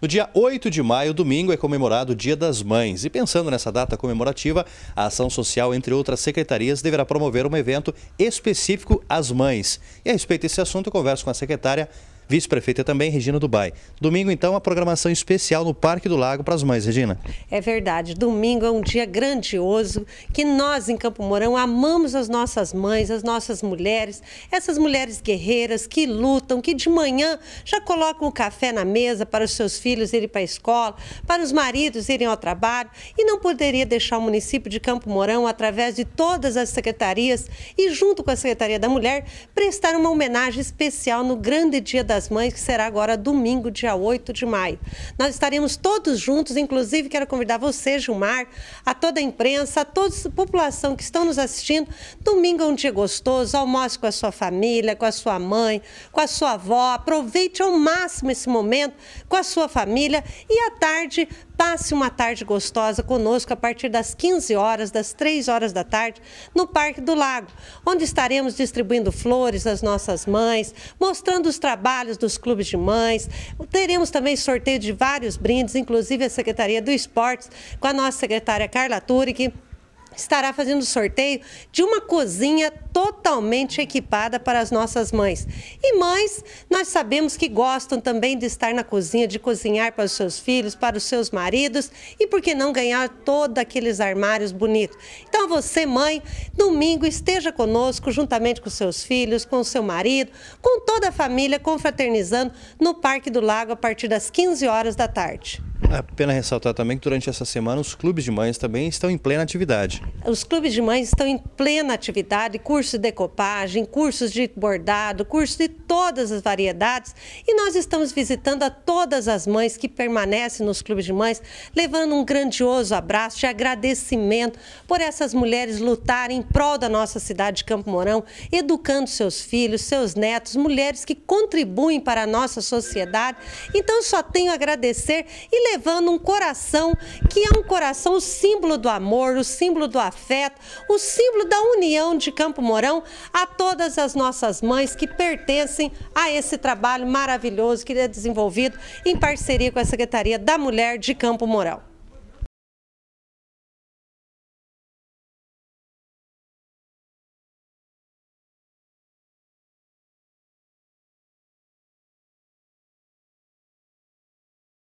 No dia 8 de maio, domingo, é comemorado o Dia das Mães. E pensando nessa data comemorativa, a Ação Social, entre outras secretarias, deverá promover um evento específico às mães. E a respeito desse assunto, eu converso com a secretária Vice-prefeita também, Regina Dubai. Domingo, então, a programação especial no Parque do Lago para as mães, Regina. É verdade. Domingo é um dia grandioso que nós, em Campo Mourão, amamos as nossas mães, as nossas mulheres, essas mulheres guerreiras que lutam, que de manhã já colocam o café na mesa para os seus filhos irem para a escola, para os maridos irem ao trabalho. E não poderia deixar o município de Campo Mourão, através de todas as secretarias e junto com a Secretaria da Mulher, prestar uma homenagem especial no grande dia das das Mães, que será agora domingo, dia 8 de maio. Nós estaremos todos juntos, inclusive quero convidar você, Gilmar, a toda a imprensa, a toda a população que estão nos assistindo. Domingo é um dia gostoso, almoce com a sua família, com a sua mãe, com a sua avó. Aproveite ao máximo esse momento com a sua família e à tarde Passe uma tarde gostosa conosco a partir das 15 horas, das 3 horas da tarde, no Parque do Lago, onde estaremos distribuindo flores às nossas mães, mostrando os trabalhos dos clubes de mães. Teremos também sorteio de vários brindes, inclusive a Secretaria do Esportes, com a nossa secretária Carla Turic estará fazendo sorteio de uma cozinha totalmente equipada para as nossas mães. E mães, nós sabemos que gostam também de estar na cozinha, de cozinhar para os seus filhos, para os seus maridos e por que não ganhar todos aqueles armários bonitos. Então você, mãe, domingo esteja conosco juntamente com seus filhos, com o seu marido, com toda a família confraternizando no Parque do Lago a partir das 15 horas da tarde. É pena ressaltar também que durante essa semana os clubes de mães também estão em plena atividade. Os clubes de mães estão em plena atividade, curso de decopagem, cursos de bordado, cursos de todas as variedades. E nós estamos visitando a todas as mães que permanecem nos clubes de mães, levando um grandioso abraço de agradecimento por essas mulheres lutarem em prol da nossa cidade de Campo Mourão, educando seus filhos, seus netos, mulheres que contribuem para a nossa sociedade. Então só tenho a agradecer e levando um coração que é um coração o símbolo do amor, o símbolo do afeto, o símbolo da união de Campo Mourão a todas as nossas mães que pertencem a esse trabalho maravilhoso que é desenvolvido em parceria com a Secretaria da Mulher de Campo Mourão.